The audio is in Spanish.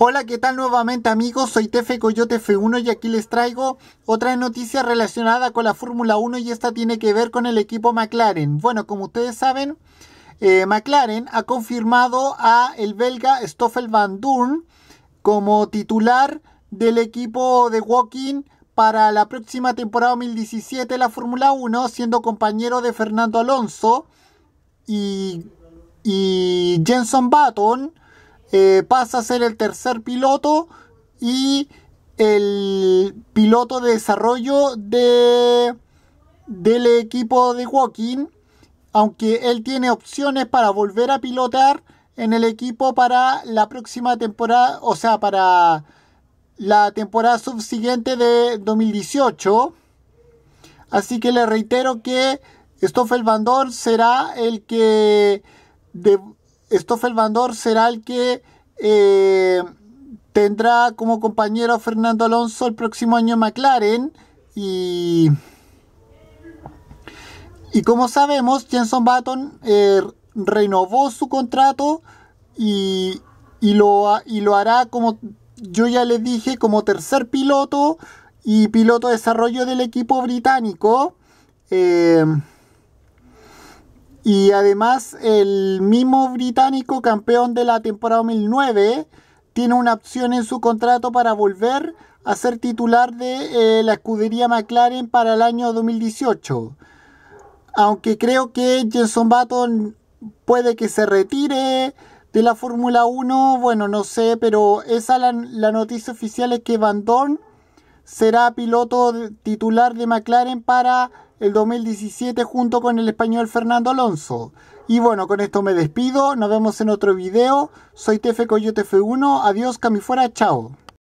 Hola, ¿qué tal nuevamente amigos? Soy Tefe Coyote F1 y aquí les traigo otra noticia relacionada con la Fórmula 1 y esta tiene que ver con el equipo McLaren. Bueno, como ustedes saben, eh, McLaren ha confirmado a el belga Stoffel Van Doorn como titular del equipo de Walking para la próxima temporada 2017 de la Fórmula 1, siendo compañero de Fernando Alonso y, y Jenson Button eh, pasa a ser el tercer piloto y el piloto de desarrollo de, del equipo de Joaquín. aunque él tiene opciones para volver a pilotar en el equipo para la próxima temporada, o sea, para la temporada subsiguiente de 2018. Así que le reitero que Stoffel Van será el que de, el Vandor será el que eh, tendrá como compañero a Fernando Alonso el próximo año en McLaren y... como sabemos, Jenson Button eh, renovó su contrato y, lo, y lo hará como yo ya les dije como tercer piloto y piloto de desarrollo del equipo británico. Eh, y además el mismo británico campeón de la temporada 2009 tiene una opción en su contrato para volver a ser titular de eh, la escudería McLaren para el año 2018. Aunque creo que Jenson Button puede que se retire de la Fórmula 1, bueno, no sé, pero esa la, la noticia oficial es que Van Dorn será piloto titular de McLaren para el 2017 junto con el español Fernando Alonso. Y bueno, con esto me despido, nos vemos en otro video. Soy Tefe Coyote F1, adiós, camifuera, chao.